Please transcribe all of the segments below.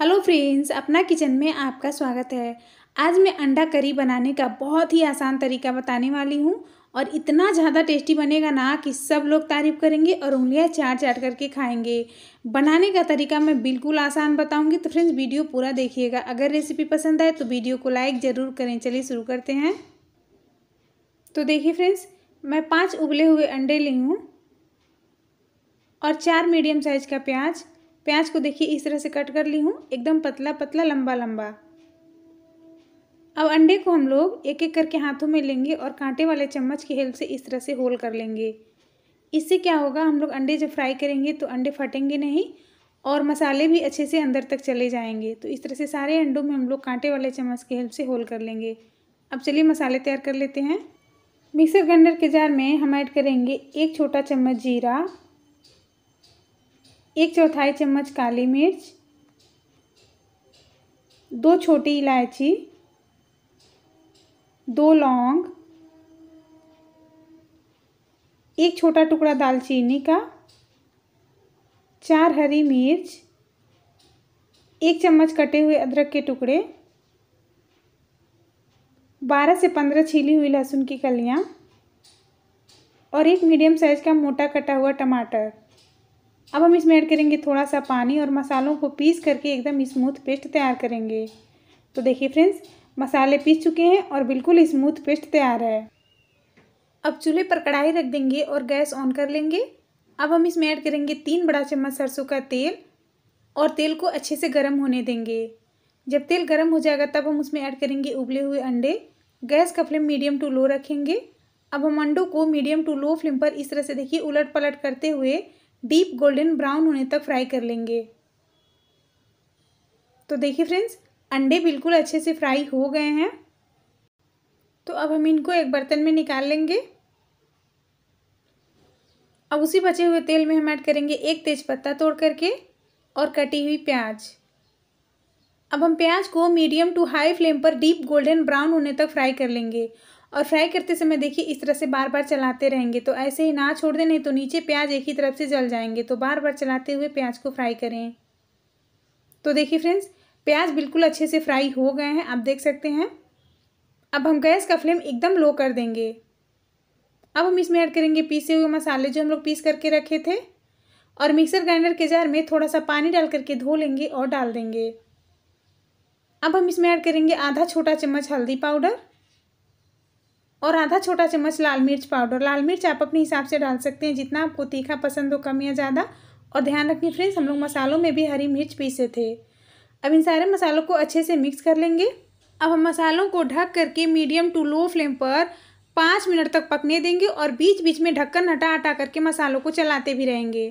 hello friends अपना kitchen में आपका स्वागत है आज मैं अंडा करी बनाने का बहुत ही आसान तरीका बताने वाली हूँ और इतना ज़्यादा टेस्टी बनेगा ना कि सब लोग तारीफ़ करेंगे और उंगलियाँ चाट चाट करके खाएंगे बनाने का तरीका मैं बिल्कुल आसान बताऊँगी तो फ्रेंड्स वीडियो पूरा देखिएगा अगर रेसिपी पसंद आए तो वीडियो को लाइक ज़रूर करें चलिए शुरू करते हैं तो देखिए फ्रेंड्स मैं पाँच उबले हुए अंडे ली हूँ और चार मीडियम साइज़ का प्याज प्याज को देखिए इस तरह से कट कर ली हूँ एकदम पतला पतला लंबा लंबा अब अंडे को हम लोग एक एक करके हाथों में लेंगे और कांटे वाले चम्मच की हेल्प से इस तरह से होल कर लेंगे इससे क्या होगा हम लोग अंडे जब फ्राई करेंगे तो अंडे फटेंगे नहीं और मसाले भी अच्छे से अंदर तक चले जाएंगे तो इस तरह से सारे अंडों में हम लोग कांटे वाले चम्मच की हेल्प से होल कर लेंगे अब चलिए मसाले तैयार कर लेते हैं मिक्सर ग्राइंडर के जार में हम ऐड करेंगे एक छोटा चम्मच जीरा एक चौथाई चम्मच काली मिर्च दो छोटी इलायची दो लौंग एक छोटा टुकड़ा दालचीनी का चार हरी मिर्च एक चम्मच कटे हुए अदरक के टुकड़े बारह से पंद्रह छीली हुई लहसुन की कलियाँ और एक मीडियम साइज़ का मोटा कटा हुआ टमाटर अब हम इसमें ऐड करेंगे थोड़ा सा पानी और मसालों को पीस करके एकदम स्मूथ पेस्ट तैयार करेंगे तो देखिए फ्रेंड्स मसाले पीस चुके हैं और बिल्कुल स्मूथ पेस्ट तैयार है अब चूल्हे पर कढ़ाई रख देंगे और गैस ऑन कर लेंगे अब हम इसमें ऐड करेंगे तीन बड़ा चम्मच सरसों का तेल और तेल को अच्छे से गर्म होने देंगे जब तेल गर्म हो जाएगा तब हम उसमें ऐड करेंगे उबले हुए अंडे गैस का फ्लेम मीडियम टू लो रखेंगे अब हम अंडों को मीडियम टू लो फ्लेम पर इस तरह से देखिए उलट पलट करते हुए डीप गोल्डन ब्राउन होने तक फ्राई कर लेंगे तो देखिए फ्रेंड्स अंडे बिल्कुल अच्छे से फ्राई हो गए हैं तो अब हम इनको एक बर्तन में निकाल लेंगे अब उसी बचे हुए तेल में हम ऐड करेंगे एक तेज पत्ता तोड़ करके और कटी हुई प्याज अब हम प्याज को मीडियम टू हाई फ्लेम पर डीप गोल्डन ब्राउन होने तक फ्राई कर लेंगे और फ्राई करते समय देखिए इस तरह से बार बार चलाते रहेंगे तो ऐसे ही ना छोड़ दें नहीं तो नीचे प्याज एक ही तरफ से जल जाएंगे तो बार बार चलाते हुए प्याज को फ्राई करें तो देखिए फ्रेंड्स प्याज बिल्कुल अच्छे से फ्राई हो गए हैं आप देख सकते हैं अब हम गैस का फ्लेम एकदम लो कर देंगे अब हम इसमें ऐड करेंगे पीसे हुए मसाले जो हम लोग पीस करके रखे थे और मिक्सर ग्राइंडर के जार में थोड़ा सा पानी डाल करके धो लेंगे और डाल देंगे अब हम इसमें ऐड करेंगे आधा छोटा चम्मच हल्दी पाउडर और आधा छोटा चम्मच लाल मिर्च पाउडर लाल मिर्च आप अपने हिसाब से डाल सकते हैं जितना आपको तीखा पसंद हो कम या ज़्यादा और ध्यान रखिए फ्रेंड्स हम लोग मसालों में भी हरी मिर्च पीसे थे अब इन सारे मसालों को अच्छे से मिक्स कर लेंगे अब हम मसालों को ढक करके मीडियम टू लो फ्लेम पर पाँच मिनट तक पकने देंगे और बीच बीच में ढक्कन हटा हटा करके मसालों को चलाते भी रहेंगे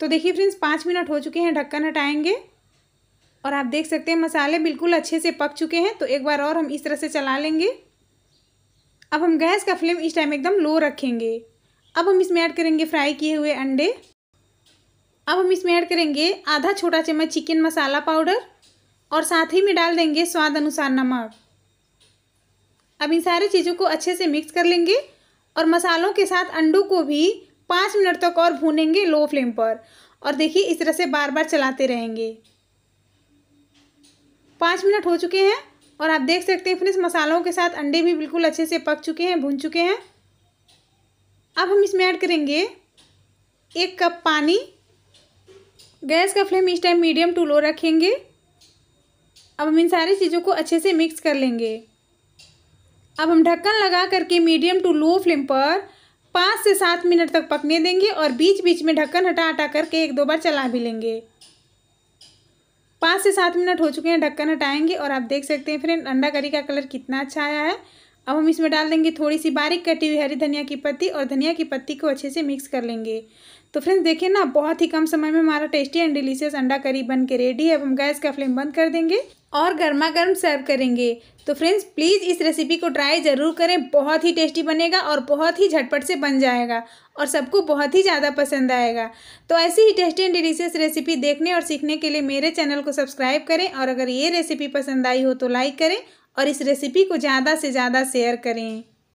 तो देखिए फ्रेंड्स पाँच मिनट हो चुके हैं ढक्कन हटाएंगे और आप देख सकते हैं मसाले बिल्कुल अच्छे से पक चुके हैं तो एक बार और हम इस तरह से चला लेंगे अब हम गैस का फ्लेम इस टाइम एकदम लो रखेंगे अब हम इसमें ऐड करेंगे फ्राई किए हुए अंडे अब हम इसमें ऐड करेंगे आधा छोटा चम्मच चिकन मसाला पाउडर और साथ ही में डाल देंगे स्वाद अनुसार नमक अब इन सारी चीज़ों को अच्छे से मिक्स कर लेंगे और मसालों के साथ अंडों को भी पाँच मिनट तक और भूनेंगे लो फ्लेम पर और देखिए इस तरह से बार बार चलाते रहेंगे पाँच मिनट हो चुके हैं और आप देख सकते हैं फ्रेंड्स मसालों के साथ अंडे भी बिल्कुल अच्छे से पक चुके हैं भून चुके हैं अब हम इसमें ऐड करेंगे एक कप पानी गैस का फ्लेम इस टाइम मीडियम टू लो रखेंगे अब हम इन सारी चीज़ों को अच्छे से मिक्स कर लेंगे अब हम ढक्कन लगा करके मीडियम टू लो फ्लेम पर पाँच से सात मिनट तक पकने देंगे और बीच बीच में ढक्कन हटा हटा करके एक दो बार चला भी लेंगे पाँच से सात मिनट हो चुके हैं ढक्कन हटाएंगे और आप देख सकते हैं फ्रेंड अंडा करी का कलर कितना अच्छा आया है अब हम इसमें डाल देंगे थोड़ी सी बारीक कटी हुई हरी धनिया की पत्ती और धनिया की पत्ती को अच्छे से मिक्स कर लेंगे तो फ्रेंड्स देखिए ना बहुत ही कम समय में हमारा टेस्टी एंड डिलीशियस अंडा करी बन के रेडी है अब हम गैस का फ्लेम बंद कर देंगे और गर्मा गर्म सर्व करेंगे तो फ्रेंड्स प्लीज़ इस रेसिपी को ट्राई ज़रूर करें बहुत ही टेस्टी बनेगा और बहुत ही झटपट से बन जाएगा और सबको बहुत ही ज़्यादा पसंद आएगा तो ऐसी ही टेस्टी एंड डिलीशियस रेसिपी देखने और सीखने के लिए मेरे चैनल को सब्सक्राइब करें और अगर ये रेसिपी पसंद आई हो तो लाइक करें और इस रेसिपी को ज़्यादा से ज़्यादा शेयर करें